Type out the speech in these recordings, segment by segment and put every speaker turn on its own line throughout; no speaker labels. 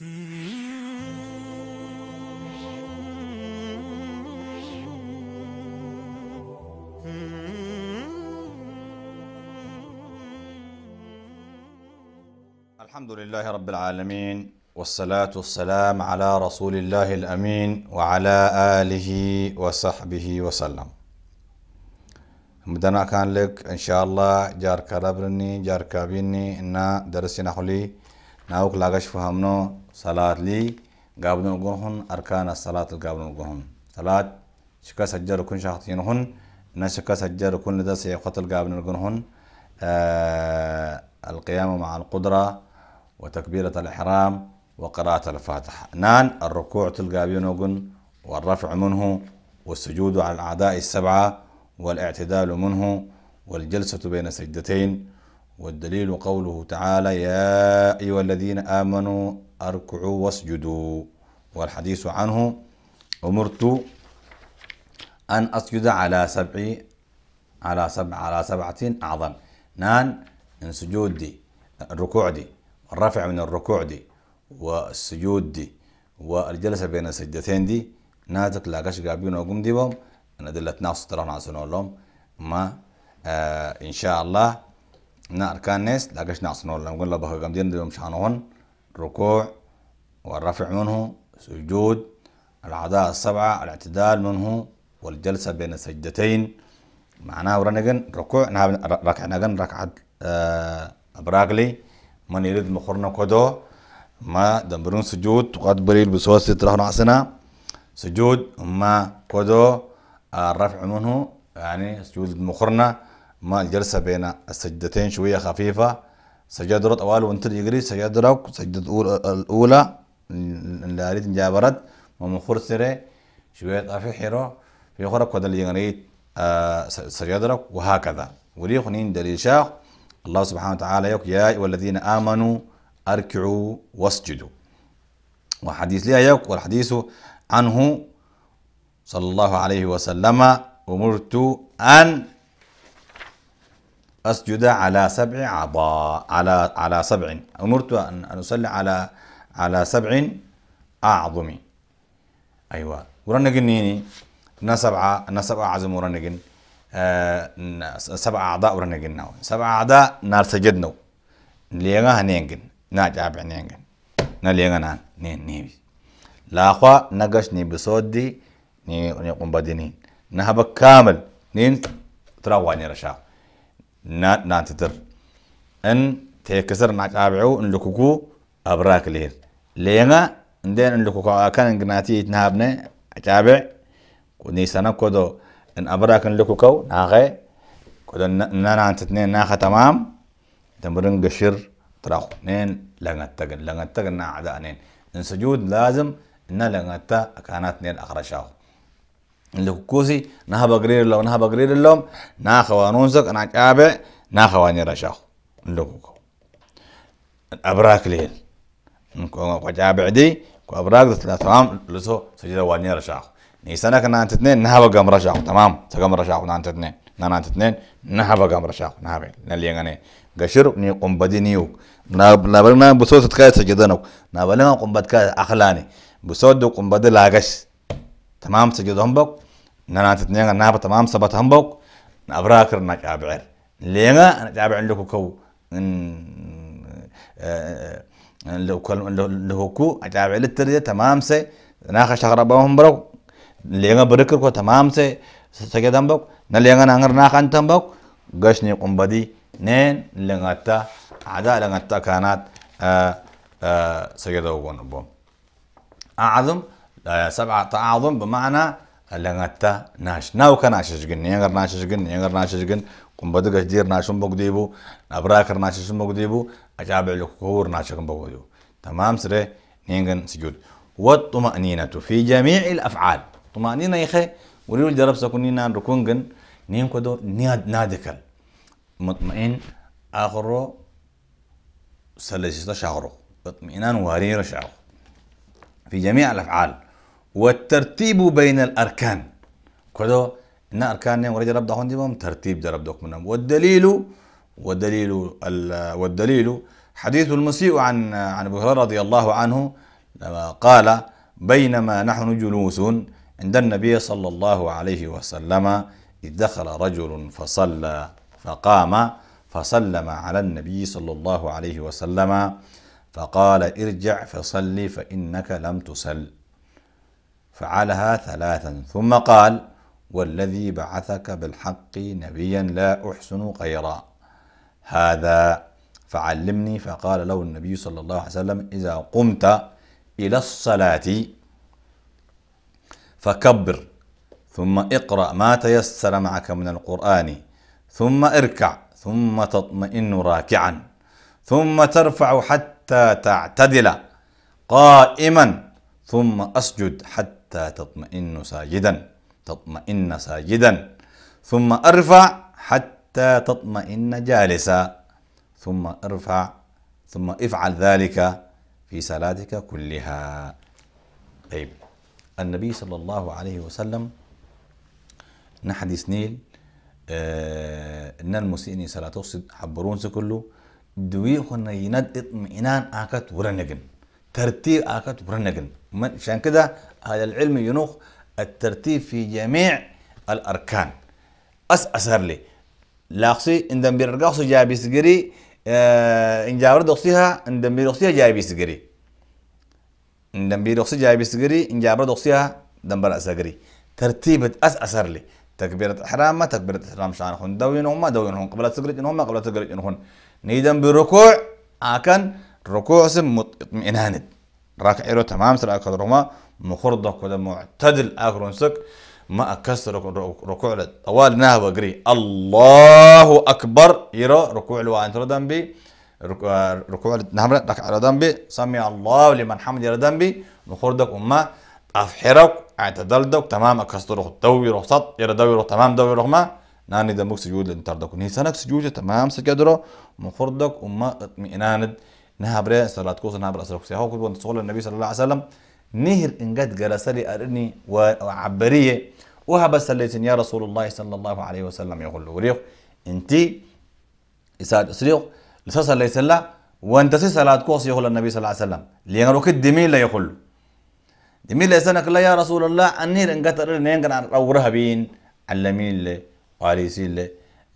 الحمد لله رب العالمين والصلاة والسلام على رسول الله الأمين وعلى آله وصحبه وسلم مدنا كان لك إن شاء الله جار كربرني جار كابيني إن درسنا حلي ناوك لاغش فهمنا صلاة لي قابلون قهن أركان الصلاة القابلون قهن صلاة شكا سجر كن شاخطينهن نشكا سجر كن لدى سيقة القابل قهن آه القيام مع القدرة وتكبيرة الإحرام وقراءة الفاتحة نان الركوع تلقابين وقن والرفع منه والسجود على الأعداء السبعة والاعتدال منه والجلسة بين سجدتين والدليل قوله تعالى يا أيها الذين آمنوا أركعوا واسجدوا والحديث عنه أمرت أن أسجد على سبع على سبع على سبعة أعظم نان إن سجود دي الركوع دي الرفع من الركوع دي والسجود دي والجلسة بين السجدتين دي ناتك قش قابين وقم دي بهم أنا دلت ناس طرحنا لهم ما آه إن شاء الله ناركانس داقش نعصنون لما قلنا بها قمدين ديهم شانون ركوع والرفع منه سجود الأعضاء السبعة الاعتدال منه والجلسة بين السجدتين معناه ورنجن ركوع ركع نجن ركعة آه براغلي من يريد مخرنا كدو ما دمرون سجود قد بريل بسوس ترهن عسنا سجود ما كدو آه، الرفع منه يعني سجود مخرنا ما الجلسه بين السجدتين شويه خفيفه سجاد رد اول وانت يجري سجاد راك سجدة الاولى اللي اريد جابرت ومخور سري شويه افي حيرو في اخرى قد اللي آه سجاد راك وهكذا وريخ نين دليل شاخ الله سبحانه وتعالى يقول يا والذين امنوا اركعوا واسجدوا وحديث لي يقول والحديث عنه صلى الله عليه وسلم امرت ان أسجد على سبع عضاء على على سبع أمرت أن أصلي على على سبع أعظم أيوة ورنجن نسبع نسبعة نسبعة عزم ورنجن آه سبع أعضاء ورنجن سبع أعضاء نار سجدنا ليغا هنينجن ناجاب هنينجن نليغا نان نين لا لاخوا نقش ني بصودي ني نقوم بدينين نهبك كامل نين تراواني رشاق نات نانتتر ان تكسر ناك ابعو ان لكوكو ابراك لير لينا ان دين ان لكوكو اكان ان انغناتي يتنهابنا اتابع كوني سنة كودو ان ابراك ان لكوكو ناغي كودو نانتتنين ناخا تمام تمرن قشر طرخ نين لغتك لغتك ناعدا نين ان سجود لازم ان لغتا اكانات نين اخرشاو لكوزي نها بغرير لو نها بغرير لهم نا خوانونزك انا كابع نا خواني رشاخ لكوكو ابراك ليل وجابع دي وابراك تمام لسو سجد واني رشاخ نيسانك نانت اثنين نها بغم رشاخ تمام تقام رشاخ نانت اثنين نانت اثنين نها بغم رشاخ نها بي نلي غني قشر ني قنبدي نيوك نابلنا بصوت تكاي سجدنك بلنا قنبد كاي اخلاني بصوت قنبد لاغش تمام سجد همبوك نانا اتنين نابا تمام سبت همبوك نابراكر نجابعر ليغا نجابعر لكو كو لو كل آه، آه، لو كو أجاب على الترية تمام سه ناخ شهر أبوهم برو ليعنا بركر كو تمام سه سكيدم بوك نليعنا نعمر ناخ أنتم بوك قشني قم نين لعنتا عدا لعنتا كانت آه، سكيدو قنبوم أعظم سبعة تعظم بمعنى لغتا ناش ناو كناش جن ينغر ناش جن ينغر ناش جن قم بدك جدير ناشم بقديبو نبراكر ناشش بقديبو لك كور ناشكم بقديبو تمام سري نينغن سجود والطمأنينة في جميع الأفعال طمأنينة يا خي وريول جرب سكونينا ركونغن نينكدو نياد نادكل مطمئن آخره سلسلة شعره اطمئنان وارير شعره في جميع الأفعال والترتيب بين الأركان كده إن أركان نعم ورجل ربدا هون ترتيب ده ربدوك منهم والدليل والدليل والدليل حديث المسيء عن عن أبو هريرة رضي الله عنه لما قال بينما نحن جلوس عند النبي صلى الله عليه وسلم إذ دخل رجل فصلى فقام فسلم على النبي صلى الله عليه وسلم فقال ارجع فصلي فإنك لم تصل فعلها ثلاثا ثم قال والذي بعثك بالحق نبيا لا أحسن غيرا هذا فعلمني فقال له النبي صلى الله عليه وسلم إذا قمت إلى الصلاة فكبر ثم اقرأ ما تيسر معك من القرآن ثم اركع ثم تطمئن راكعا ثم ترفع حتى تعتدل قائما ثم أسجد حتى حتى تطمئن ساجدا تطمئن ساجدا ثم ارفع حتى تطمئن جالسا ثم ارفع ثم افعل ذلك في صلاتك كلها طيب النبي صلى الله عليه وسلم نحدث نيل آه، ان مسيني صلاة تقصد حبرون سكلو دويخ ان يناد اطمئنان آكت ورنجن ترتيب آكت ورنجن عشان كده هذا العلم ينوخ الترتيب في جميع الأركان أس أسهر لي لاقصي إن دم بيرقص جابي يسقري آه إن جابر دوقسيها إن دم بيرقصيها جابي يسقري إن دم دوقسي جابي يسقري إن جابر دم دمبر أسجري ترتيبة أس أسهر لي تكبيرة إحرام ما تكبيرة إحرام شان خون دوين هم ما دوين هم قبل سجري إن هم قبل سجري إن هم نيدم بالركوع أكن ركوع سم مطمئنان راكع له تمام سرعة كدرهما مخرضة كده معتدل آخر ونسك ما أكسر ركوع طوال نهب اجري الله أكبر يرى ركوع انت ردنبي ركوع نهب ركع ردنبي سمي الله لمن حمد ردنبي مخرضك وما أفحرك اعتدلتك تمام أكسر دوي رخصت يرى دوي رخ تمام دوي رخ ما ناني دمك سجود ني سنك سجود تمام سجدرة مخرضك وما اطمئناند نهبرة صلاة كوس نهبرة أسرك سيهوك وانتصول النبي صلى الله عليه وسلم نهر قد جلسلي أرني وعبرية وهب سليتن يا رسول الله صلى الله عليه وسلم يقول له وريخ انتي إساد أسريخ لسال ليس لا وانت سي صلاة كوس يقول النبي صلى الله عليه وسلم لين روكت دميل لا يقول دميل لسانك لا يا رسول الله النهر قد أرني انقد أورها بين علمين لي وعليسين لي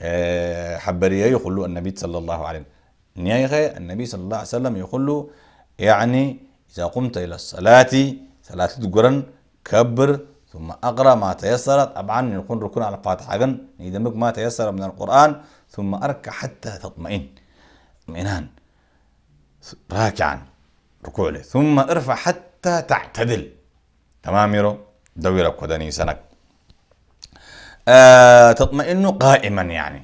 أه حبرية يقول النبي صلى الله عليه وسلم النبي صلى الله عليه وسلم يقول يعني إذا قمت إلى الصلاة صلاة قرن كبر ثم أقرأ ما تيسر طبعا يكون ركن على فاتحة يدمج ما تيسر من القرآن ثم أركع حتى تطمئن اطمئنان راكعا ركوع له ثم ارفع حتى تعتدل تمام يرو دويرك ودني سنك آه تطمئن قائما يعني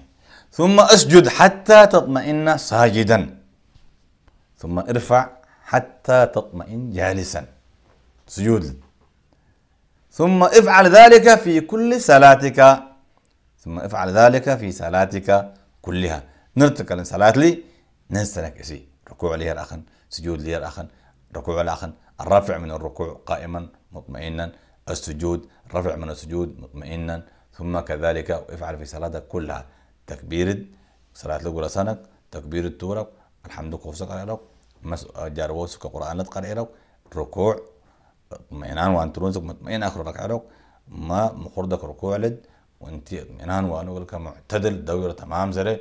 ثم اسجد حتى تطمئن ساجدا ثم ارفع حتى تطمئن جالسا سجود ثم افعل ذلك في كل صلاتك ثم افعل ذلك في صلاتك كلها نرتك الصلاة لي نستنك إسي ركوع لي الأخن سجود لي الأخن ركوع الأخن الرفع من الركوع قائما مطمئنا السجود رفع من السجود مطمئنا ثم كذلك افعل في صلاتك كلها تكبير صلاة الأولى سنك تكبير التورك الحمد كوفسك على مس jarwosuka qur'anad qarcirog ركوع اطمئنان وان ترونسك مطمئن اخر ركع ركعتك ما مخردك ركوع لد وانت اطمئنان وان أقول لك معتدل دورة تمام زره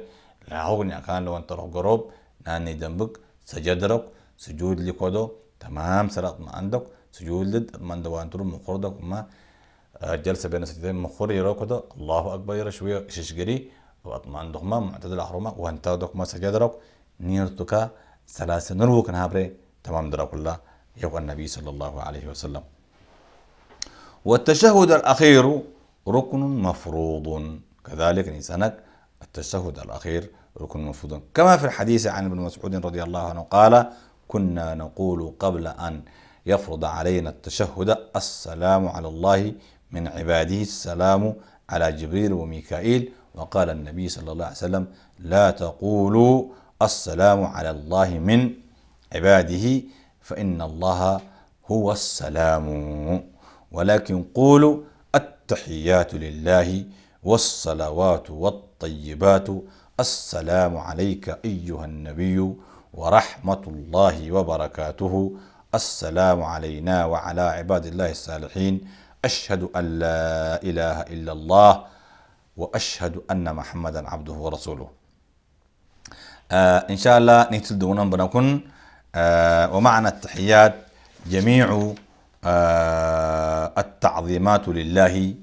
لا اغني كان لو انت روح قرب ناني جنبك سجد رك سجود لكودو تمام سرق ما عندك سجود لد اطمئن وان ترون مخردك ما آه، جلسة بين سجدين مخور يروكدو الله اكبر شوية ششقري واطمان ما معتدل أحرمك وانت ما سجد رك نيرتك ثلاثة نرو كان هابري تمام دراك الله يقوى النبي صلى الله عليه وسلم والتشهد الأخير ركن مفروض كذلك نسانك التشهد الأخير ركن مفروض كما في الحديث عن ابن مسعود رضي الله عنه قال كنا نقول قبل أن يفرض علينا التشهد السلام على الله من عباده السلام على جبريل وميكائيل وقال النبي صلى الله عليه وسلم لا تقولوا السلام على الله من عباده فإن الله هو السلام ولكن قولوا التحيات لله والصلوات والطيبات السلام عليك أيها النبي ورحمة الله وبركاته السلام علينا وعلى عباد الله الصالحين أشهد أن لا إله إلا الله وأشهد أن محمدا عبده ورسوله آه، إن شاء الله نيتل دونا بنكون آه، ومعنا التحيات جميع آه، التعظيمات لله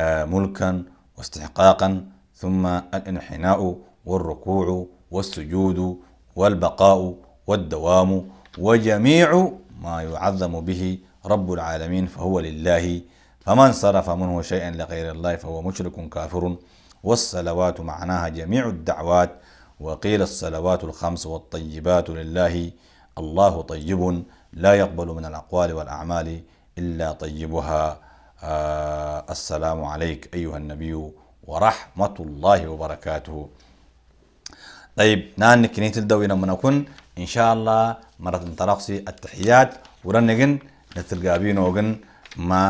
ملكا واستحقاقا ثم الانحناء والركوع والسجود والبقاء والدوام وجميع ما يعظم به رب العالمين فهو لله فمن صرف منه شيئا لغير الله فهو مشرك كافر والصلوات معناها جميع الدعوات وقيل الصلوات الخمس والطيبات لله الله طيب لا يقبل من الأقوال والأعمال إلا طيبها آه السلام عليك أيها النبي ورحمة الله وبركاته طيب نان كنيت الدوينة من أكون إن شاء الله مرة تنطلقسي التحيات ورنقن نتلقى بينا وقن ما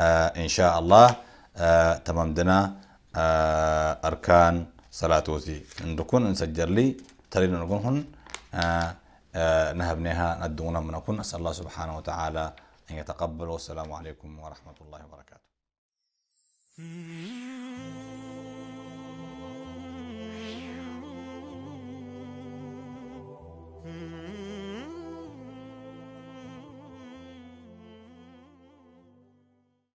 آه إن شاء الله آه تمام دنا آه أركان سلاتوزي نكون نسجل لي ترين نكون آه، آه، نهبناها ندونا من نكون أسأل الله سبحانه وتعالى أن يتقبل والسلام عليكم ورحمة الله وبركاته Mm-hmm.